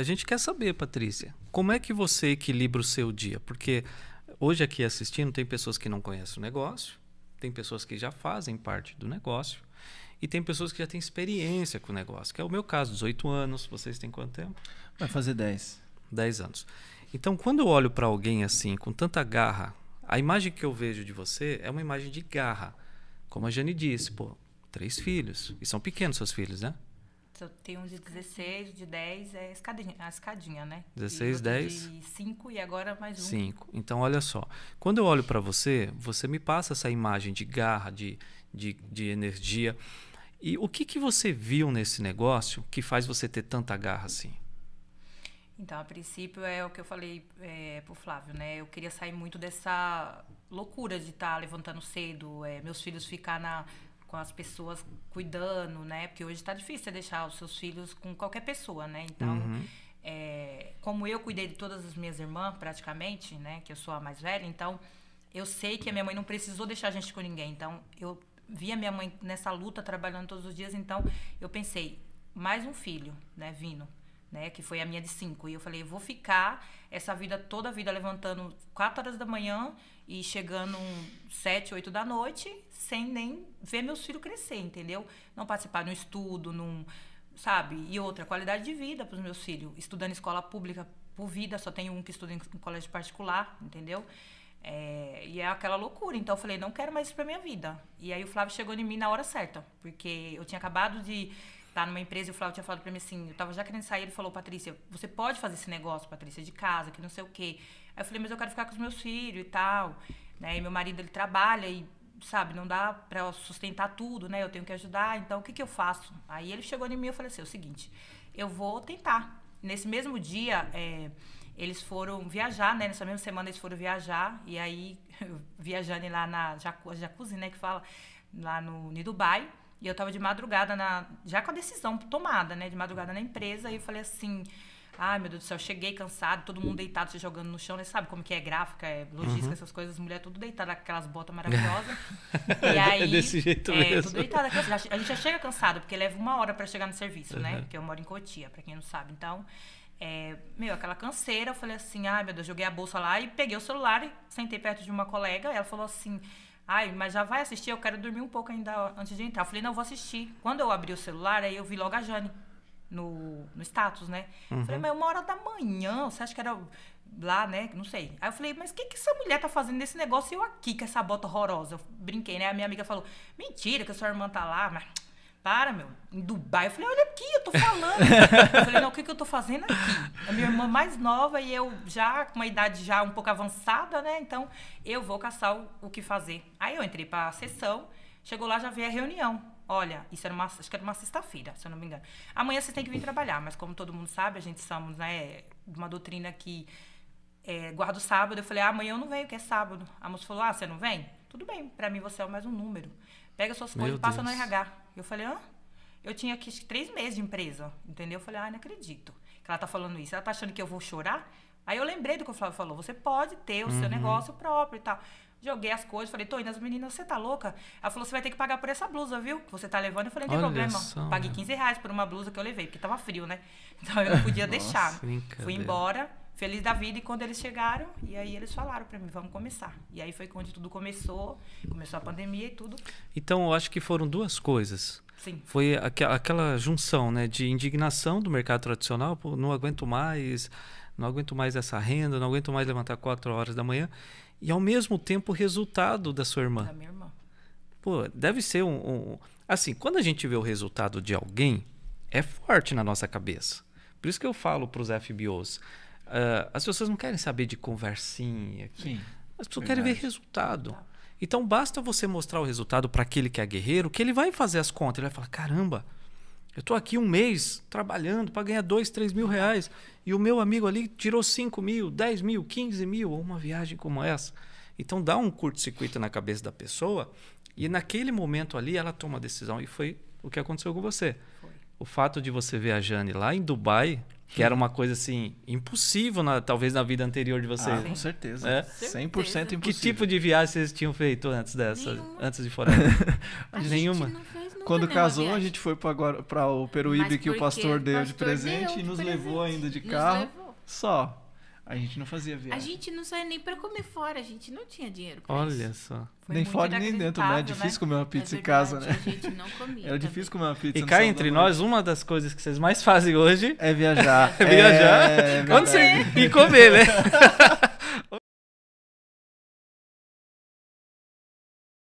a gente quer saber, Patrícia, como é que você equilibra o seu dia? Porque hoje aqui assistindo tem pessoas que não conhecem o negócio, tem pessoas que já fazem parte do negócio e tem pessoas que já têm experiência com o negócio, que é o meu caso, 18 anos. Vocês têm quanto tempo? Vai fazer 10. 10 anos. Então, quando eu olho para alguém assim, com tanta garra, a imagem que eu vejo de você é uma imagem de garra. Como a Jane disse, pô, três filhos. E são pequenos seus filhos, né? eu tenho um de 16, de 10, é escadinha, a escadinha, né? 16, 10. De 5 e agora mais um. 5. Então, olha só. Quando eu olho para você, você me passa essa imagem de garra, de, de, de energia. E o que, que você viu nesse negócio que faz você ter tanta garra assim? Então, a princípio é o que eu falei é, pro Flávio, né? Eu queria sair muito dessa loucura de estar tá levantando cedo, é, meus filhos ficar na, com as pessoas cuidando, né? Porque hoje está difícil você deixar os seus filhos com qualquer pessoa, né? Então, uhum. é, como eu cuidei de todas as minhas irmãs, praticamente, né? Que eu sou a mais velha, então eu sei que a minha mãe não precisou deixar a gente com ninguém. Então, eu vi a minha mãe nessa luta, trabalhando todos os dias. Então, eu pensei, mais um filho, né? Vindo né? Que foi a minha de cinco. E eu falei, eu vou ficar essa vida toda a vida levantando quatro horas da manhã e chegando sete, oito da noite, sem nem ver meus filhos crescer, entendeu? Não participar no estudo, num, sabe? E outra, qualidade de vida para os meus filhos. Estudando escola pública por vida, só tem um que estuda em colégio particular, entendeu? É, e é aquela loucura. Então eu falei, não quero mais isso para minha vida. E aí o Flávio chegou em mim na hora certa, porque eu tinha acabado de tá numa empresa e o Flávio tinha falado pra mim assim, eu tava já querendo sair, ele falou, Patrícia, você pode fazer esse negócio, Patrícia, de casa, que não sei o quê. Aí eu falei, mas eu quero ficar com os meus filhos e tal, né? E meu marido, ele trabalha e, sabe, não dá pra sustentar tudo, né? Eu tenho que ajudar, então o que que eu faço? Aí ele chegou em mim e eu falei assim, é o seguinte, eu vou tentar. Nesse mesmo dia, é, eles foram viajar, né? Nessa mesma semana eles foram viajar, e aí, viajando lá na jacuzzi, né, que fala, lá no, no Dubai, e eu tava de madrugada na. Já com a decisão tomada, né? De madrugada na empresa, e eu falei assim. Ai, meu Deus do céu, cheguei cansado, todo mundo deitado, se jogando no chão, né? Sabe como que é gráfica, é logística, uhum. essas coisas, mulher tudo deitada aquelas botas maravilhosas. e aí, é desse jeito é, mesmo. tudo deitada. A gente já chega cansado, porque leva uma hora para chegar no serviço, né, uhum. né? Porque eu moro em Cotia, para quem não sabe. Então, é, meu, aquela canseira, eu falei assim, ai, meu Deus, joguei a bolsa lá e peguei o celular, e sentei perto de uma colega, ela falou assim Ai, mas já vai assistir, eu quero dormir um pouco ainda antes de entrar. Eu falei, não, eu vou assistir. Quando eu abri o celular, aí eu vi logo a Jane no, no status, né? Uhum. Falei, mas é uma hora da manhã, você acha que era lá, né? Não sei. Aí eu falei, mas o que, que essa mulher tá fazendo nesse negócio e eu aqui com essa bota horrorosa? Eu brinquei, né? A minha amiga falou, mentira que a sua irmã tá lá, mas para, meu, em Dubai. Eu falei, olha aqui, eu tô falando. eu falei, não, o que, que eu tô fazendo aqui? A minha irmã mais nova e eu já com uma idade já um pouco avançada, né? Então, eu vou caçar o, o que fazer. Aí eu entrei para a sessão, chegou lá, já veio a reunião. Olha, isso era uma, acho que era uma sexta-feira, se eu não me engano. Amanhã vocês têm que vir trabalhar, mas como todo mundo sabe, a gente somos, né, uma doutrina que é, guarda o sábado. Eu falei, ah, amanhã eu não venho, que é sábado. A moça falou, ah, você não vem? Tudo bem, para mim você é mais um número. Pega suas coisas e passa no RH. Eu falei, hã? Eu tinha aqui três meses de empresa, entendeu? Eu falei, ah, não acredito que ela tá falando isso. Ela tá achando que eu vou chorar? Aí eu lembrei do que o Flávio falou. Você pode ter o uhum. seu negócio próprio e tal. Joguei as coisas, falei, tô indo as meninas, você tá louca? Ela falou, você vai ter que pagar por essa blusa, viu? Que você tá levando. Eu falei, não tem problema. Só, Paguei 15 reais por uma blusa que eu levei, porque tava frio, né? Então eu não podia Nossa, deixar. Fui embora feliz da vida. E quando eles chegaram, e aí eles falaram para mim, vamos começar. E aí foi quando tudo começou, começou a pandemia e tudo. Então, eu acho que foram duas coisas. Sim. Foi aqu aquela junção, né, de indignação do mercado tradicional, pô, não aguento mais, não aguento mais essa renda, não aguento mais levantar quatro horas da manhã, e ao mesmo tempo o resultado da sua irmã. Da minha irmã. Pô, deve ser um, um assim, quando a gente vê o resultado de alguém, é forte na nossa cabeça. Por isso que eu falo para os FBOs, Uh, as pessoas não querem saber de conversinha. Sim, as pessoas verdade. querem ver resultado. Então basta você mostrar o resultado para aquele que é guerreiro, que ele vai fazer as contas. Ele vai falar: caramba, eu estou aqui um mês trabalhando para ganhar dois, três mil reais. E o meu amigo ali tirou cinco mil, dez mil, quinze mil, ou uma viagem como essa. Então dá um curto-circuito na cabeça da pessoa e naquele momento ali ela toma a decisão. E foi o que aconteceu com você. Foi. O fato de você ver a Jane lá em Dubai que era uma coisa assim, impossível, na, talvez na vida anterior de ah, vocês. Ah, com né? certeza. É? 100% impossível. Que tipo de viagem vocês tinham feito antes dessa? Nenhuma. Antes de fora? Nenhuma. Quando né, casou, a gente foi para o Peruíbe que o pastor deu de presente e nos levou ainda de carro. Só. A gente não fazia viagem. A gente não saía nem para comer fora, a gente não tinha dinheiro pra Olha isso. só. Foi nem fora nem dentro, né? É difícil né? comer uma pizza é em casa, né? A gente não comia. Era difícil comer uma pizza. E cá entre nós, uma das coisas que vocês mais fazem hoje é viajar. É viajar. É, você é e comer, né?